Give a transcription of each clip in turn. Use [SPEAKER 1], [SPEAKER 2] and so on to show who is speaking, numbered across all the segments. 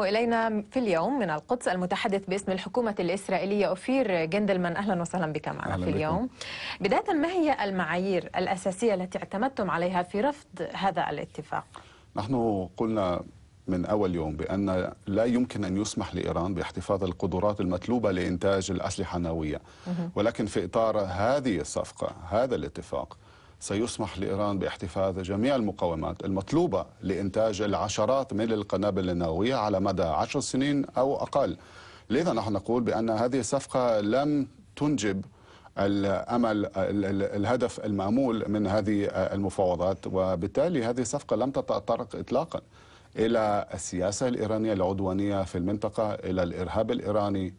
[SPEAKER 1] إلينا في اليوم من القدس المتحدث باسم الحكومة الإسرائيلية أوفير جندلمان أهلا وسهلا بك معنا في اليوم بداية ما هي المعايير الأساسية التي اعتمدتم عليها في رفض هذا الاتفاق؟
[SPEAKER 2] نحن قلنا من أول يوم بأن لا يمكن أن يسمح لإيران باحتفاظ القدرات المطلوبة لإنتاج الأسلحة النووية ولكن في إطار هذه الصفقة هذا الاتفاق سيسمح لإيران باحتفاظ جميع المقومات المطلوبة لإنتاج العشرات من القنابل النووية على مدى عشر سنين أو أقل لذا نحن نقول بأن هذه الصفقة لم تنجب الامل الهدف المامول من هذه المفاوضات وبالتالي هذه الصفقه لم تتطرق اطلاقا الى السياسه الايرانيه العدوانيه في المنطقه الى الارهاب الايراني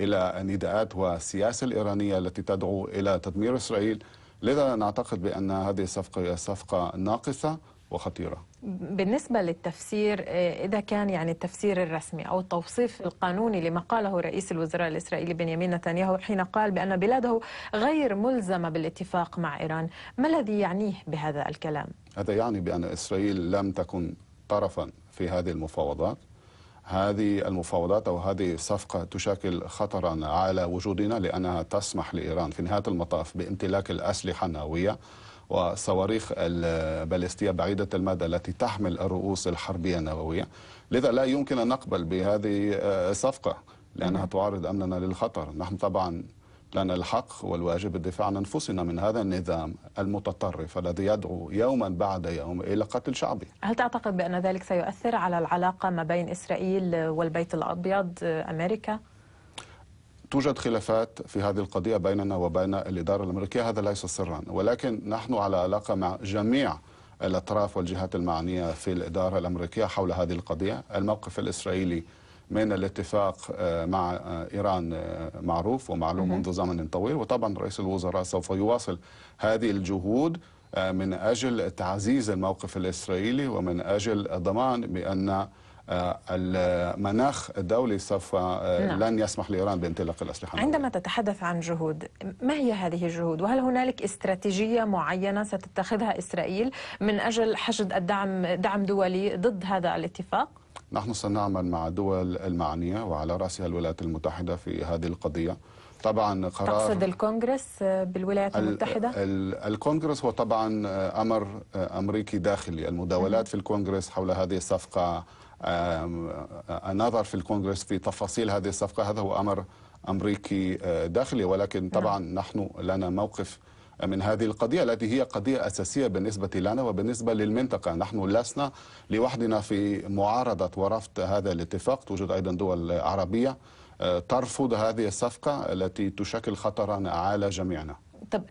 [SPEAKER 2] الى النداءات والسياسه الايرانيه التي تدعو الى تدمير اسرائيل لذا نعتقد بأن هذه الصفقة هي صفقة ناقصة وخطيرة
[SPEAKER 1] بالنسبة للتفسير آه، إذا كان يعني التفسير الرسمي أو التوصيف القانوني لما قاله رئيس الوزراء الإسرائيلي بنيامين نتنياهو حين قال بأن بلاده غير ملزمة بالاتفاق مع إيران ما الذي يعنيه بهذا الكلام؟
[SPEAKER 2] هذا يعني بأن إسرائيل لم تكن طرفا في هذه المفاوضات هذه المفاوضات أو هذه الصفقة تشكل خطرا على وجودنا لأنها تسمح لإيران في نهاية المطاف بامتلاك الأسلحة النووية وصواريخ البالستية بعيدة المدى التي تحمل الرؤوس الحربية النووية لذا لا يمكن أن نقبل بهذه الصفقة آه، لأنها تعرض أمننا للخطر نحن طبعا لأن الحق والواجب الدفاع عن أنفسنا من هذا النظام المتطرف الذي يدعو يوما بعد يوم إلى قتل شعبي
[SPEAKER 1] هل تعتقد بأن ذلك سيؤثر على العلاقة ما بين إسرائيل والبيت الأبيض أمريكا؟
[SPEAKER 2] توجد خلافات في هذه القضية بيننا وبين الإدارة الأمريكية هذا ليس سرا ولكن نحن على علاقة مع جميع الأطراف والجهات المعنية في الإدارة الأمريكية حول هذه القضية الموقف الإسرائيلي من الاتفاق آه، مع آه، إيران آه، معروف ومعلوم منذ زمن طويل وطبعا رئيس الوزراء سوف يواصل هذه الجهود من أجل تعزيز الموقف الإسرائيلي ومن أجل الضمان بأن المناخ الدولي سوف نعم. لن يسمح لإيران بانطلاق الأسلحة
[SPEAKER 1] عندما تتحدث عن جهود ما هي هذه الجهود وهل هنالك استراتيجية معينة ستتخذها إسرائيل من أجل حشد الدعم دعم دولي ضد هذا الاتفاق؟
[SPEAKER 2] نحن سنعمل مع دول المعنية وعلى رأسها الولايات المتحدة في هذه القضية طبعا قرار تقصد
[SPEAKER 1] الكونغرس بالولايات المتحدة؟ ال
[SPEAKER 2] ال الكونغرس هو طبعا أمر أمريكي داخلي المداولات في الكونغرس حول هذه الصفقة آه، النظر في الكونغرس في تفاصيل هذه الصفقة هذا هو أمر أمريكي آه، داخلي ولكن نعم. طبعا نحن لنا موقف من هذه القضية التي هي قضية أساسية بالنسبة لنا وبالنسبة للمنطقة نحن لسنا لوحدنا في معارضة ورفض هذا الاتفاق توجد أيضا دول عربية آه، ترفض هذه الصفقة التي تشكل خطرا على جميعنا
[SPEAKER 1] طب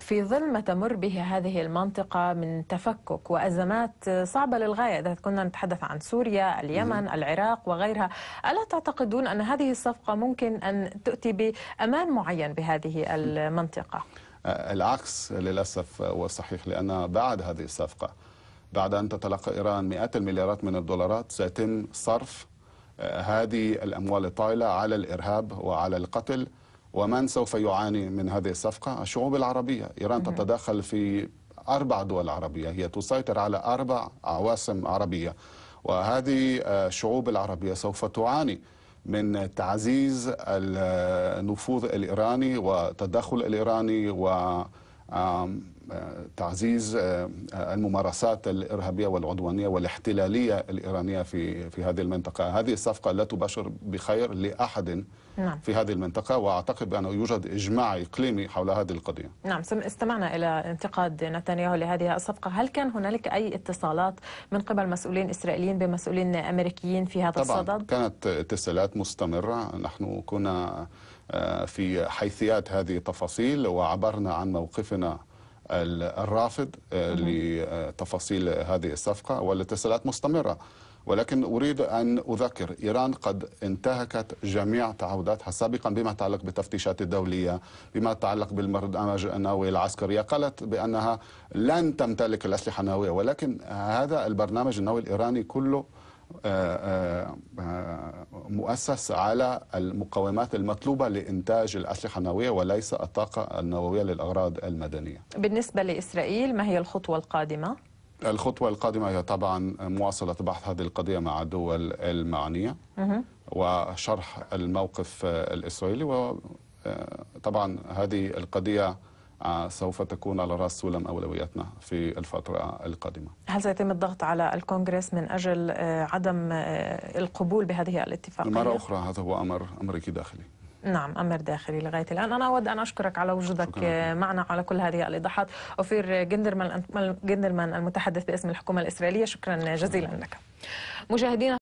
[SPEAKER 1] في ظل ما تمر به هذه المنطقة من تفكك وأزمات صعبة للغاية إذا كنا نتحدث عن سوريا اليمن العراق وغيرها ألا تعتقدون أن هذه الصفقة ممكن أن تؤتي بأمان معين بهذه المنطقة؟
[SPEAKER 2] العكس للأسف صحيح لأن بعد هذه الصفقة بعد أن تتلقى إيران مئات المليارات من الدولارات سيتم صرف آه، هذه الأموال الطائلة على الإرهاب وعلى القتل ومن سوف يعاني من هذه الصفقة؟ الشعوب العربية إيران نعم. تتدخل في أربع دول عربية هي تسيطر على أربع عواصم عربية وهذه آه، الشعوب العربية سوف تعاني من تعزيز النفوذ الإيراني والتدخل الإيراني و تعزيز آه، آه، الممارسات الإرهابية والعدوانية والاحتلالية الإيرانية في في هذه المنطقة هذه الصفقة لا تبشر بخير لأحد نعم. في هذه المنطقة وأعتقد بأنه يوجد إجماع إقليمي حول هذه القضية
[SPEAKER 1] نعم استمعنا إلى انتقاد نتنياهو لهذه الصفقة هل كان هنالك أي اتصالات من قبل مسؤولين إسرائيليين بمسؤولين أمريكيين في هذا طبعا الصدد؟
[SPEAKER 2] كانت اتصالات مستمرة نحن كنا آه، في حيثيات هذه التفاصيل وعبرنا عن موقفنا الرافض آه، لتفاصيل هذه الصفقة والاتصالات مستمرة ولكن أريد أن أذكر إيران قد انتهكت جميع تعهداتها سابقا بما يتعلق بالتفتيشات الدولية بما يتعلق بالبرنامج النووي العسكري قالت بأنها لن تمتلك الأسلحة النووية ولكن هذا البرنامج النووي الإيراني كله آه، آه، آه، مؤسس على المقومات المطلوبة لإنتاج الأسلحة النووية وليس الطاقة النووية للأغراض المدنية
[SPEAKER 1] بالنسبة لإسرائيل ما هي الخطوة القادمة؟
[SPEAKER 2] الخطوة القادمة هي طبعا مواصلة بحث هذه القضية مع الدول المعنية وشرح الموقف الإسرائيلي وطبعا هذه القضية آه، سوف تكون على رأس سلم أولوياتنا في الفترة القادمة
[SPEAKER 1] هل سيتم الضغط على الكونغرس من أجل آه، عدم آه، القبول بهذه الاتفاقية؟
[SPEAKER 2] مرة أخرى هذا هو أمر أمريكي داخلي
[SPEAKER 1] نعم أمر داخلي لغاية الآن أنا أود أن أشكرك على وجودك معنا على كل هذه الإيضاحات أوفير جندرمان المتحدث باسم الحكومة الإسرائيلية شكرا جزيلا لك مشاهدينا